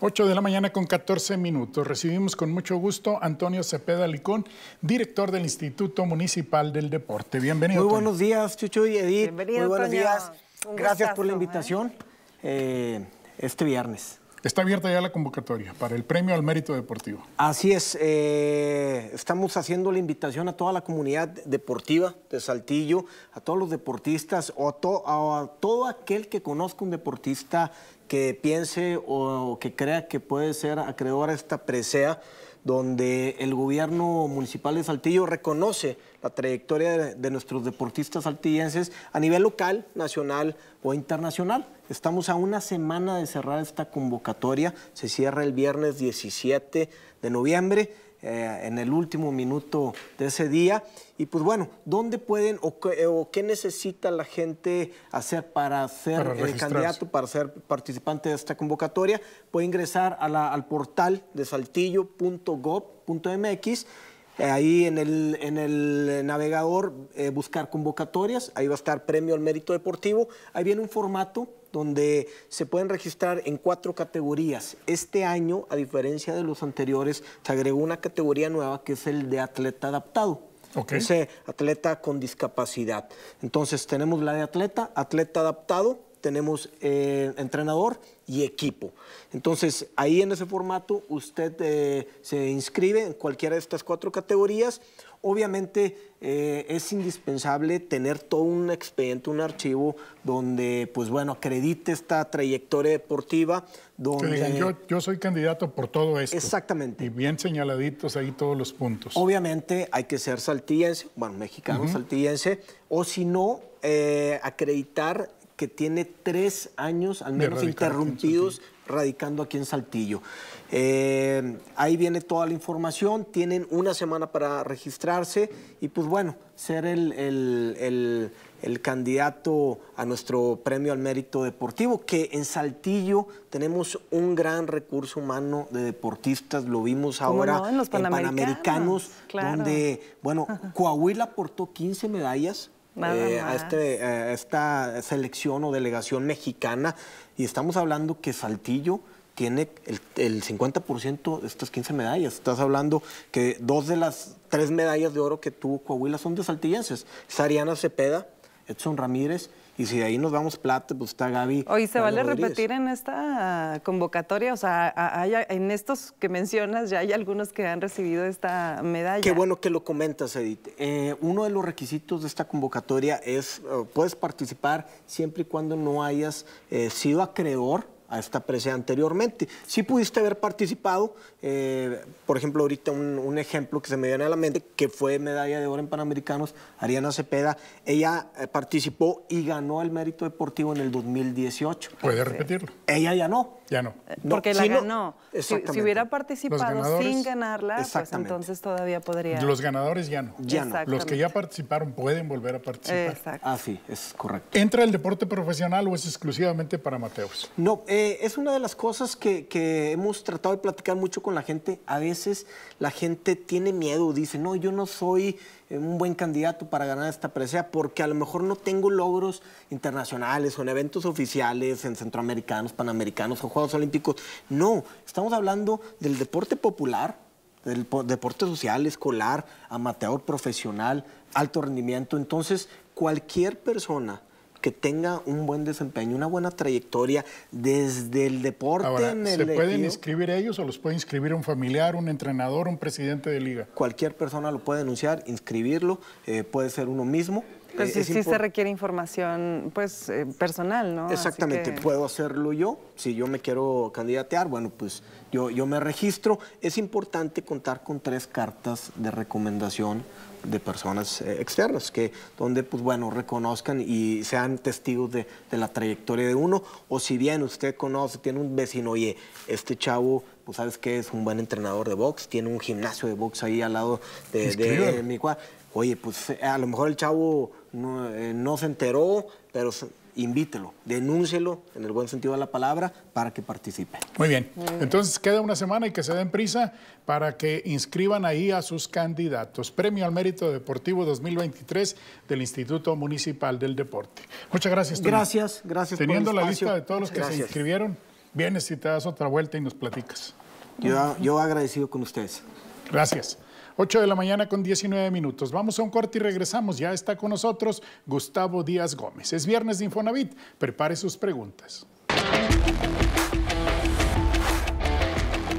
8 de la mañana con 14 minutos. Recibimos con mucho gusto a Antonio Cepeda Licón, director del Instituto Municipal del Deporte. Bienvenido. Muy buenos días, Chucho y Edith. Muy buenos días. Gracias por la ¿eh? invitación eh, este viernes. Está abierta ya la convocatoria para el premio al mérito deportivo. Así es, eh, estamos haciendo la invitación a toda la comunidad deportiva de Saltillo, a todos los deportistas o a, todo aquel que conozca un deportista que piense o, o que crea que puede ser acreedor a esta presea donde el gobierno municipal de Saltillo reconoce la trayectoria de, nuestros deportistas saltillenses a nivel local, nacional o internacional. Estamos a una semana de cerrar esta convocatoria, se cierra el viernes 17 de noviembre. Eh, en el último minuto de ese día. Y pues bueno, ¿dónde pueden o qué, necesita la gente hacer para ser el eh, candidato, para ser participante de esta convocatoria? Puede ingresar a la, al portal de saltillo.gov.mx eh, ahí en el, eh, navegador eh, buscar convocatorias, ahí va a estar premio al mérito deportivo, ahí viene un formato donde se pueden registrar en cuatro categorías. Este año, a diferencia de los anteriores, se agregó una categoría nueva que es el de atleta adaptado. Ese atleta con discapacidad. Entonces tenemos la de atleta, atleta adaptado, tenemos eh, entrenador y equipo. Entonces, ahí en ese formato usted eh, se inscribe en cualquiera de estas cuatro categorías. Obviamente eh, es indispensable tener todo un expediente, un archivo donde, pues bueno, acredite esta trayectoria deportiva. Donde... yo, soy candidato por todo esto. Exactamente. Y bien señaladitos ahí todos los puntos. Obviamente hay que ser saltillense, bueno, mexicano saltillense, o si no, acreditar que tiene tres años al menos interrumpidos radicando aquí en Saltillo. Eh, ahí viene toda la información, tienen una semana para registrarse y pues bueno, ser el, el, candidato a nuestro premio al mérito deportivo, que en Saltillo tenemos un gran recurso humano de deportistas, lo vimos ahora en Panamericanos, donde, bueno, Coahuila aportó 15 medallas, eh, a, este, esta selección o delegación mexicana. Y estamos hablando que Saltillo tiene el, el 50% de estas 15 medallas. Estás hablando que dos de las tres medallas de oro que tuvo Coahuila son de saltillenses. Sariana Cepeda, Edson Ramírez y si de ahí nos vamos plata, pues está Gaby. Oye, ¿se vale repetir en esta convocatoria? O sea, en estos que mencionas ya hay algunos que han recibido esta medalla. Qué bueno que lo comentas, Edith. Eh, uno de los requisitos de esta convocatoria es, eh, puedes participar siempre y cuando no hayas eh, sido acreedor a esta presa anteriormente. Si pudiste haber participado, eh, por ejemplo, ahorita un, ejemplo que se me viene a la mente, que fue medalla de oro en Panamericanos, Ariana Cepeda, ella eh, participó y ganó el mérito deportivo en el 2018. ¿Puede repetirlo? Eh, ella ya no. Ya no. Porque la ganó. si, hubiera participado sin ganarla, pues entonces todavía podría... Los ganadores ya no. Ya Los que ya participaron pueden volver a participar. Exacto. Ah, sí es correcto. ¿Entra el deporte profesional o es exclusivamente para Mateos? No, es eh, es una de las cosas que, hemos tratado de platicar mucho con la gente. A veces la gente tiene miedo, dice, no, yo no soy eh, un buen candidato para ganar esta presea porque a lo mejor no tengo logros internacionales o en eventos oficiales, en centroamericanos, panamericanos o Juegos Olímpicos. No, estamos hablando del deporte popular, del deporte social, escolar, amateur, profesional, alto rendimiento. Entonces, cualquier persona que tenga un buen desempeño, una buena trayectoria desde el deporte. en ¿Se pueden inscribir ellos o los puede inscribir un familiar, un entrenador, un presidente de liga? Cualquier persona lo puede denunciar, inscribirlo, eh, puede ser uno mismo pues eh, si sí, se requiere información pues eh, personal, ¿no? Exactamente, puedo hacerlo yo. Si yo me quiero candidatear, bueno, pues yo, yo me registro. Es importante contar con tres cartas de recomendación de personas eh, externas, que donde, pues bueno, reconozcan y sean testigos de, la trayectoria de uno, o si bien usted conoce, tiene un vecino, oye, este chavo, pues sabes que es un buen entrenador de box, tiene un gimnasio de box ahí al lado de, de mi cuadro oye, pues a lo mejor el chavo no, eh, se enteró, pero invítelo, denúncelo en el buen sentido de la palabra para que participe. Muy bien. Entonces queda una semana y que se den prisa para que inscriban ahí a sus candidatos. Premio al Mérito Deportivo 2023 del Instituto Municipal del Deporte. Muchas gracias. Gracias, gracias. Teniendo por la lista de todos los que se inscribieron, vienes y te das otra vuelta y nos platicas. Yo, yo agradecido con ustedes. Gracias. 8 de la mañana con 19 minutos. Vamos a un corte y regresamos. Ya está con nosotros Gustavo Díaz Gómez. Es viernes de Infonavit. Prepare sus preguntas.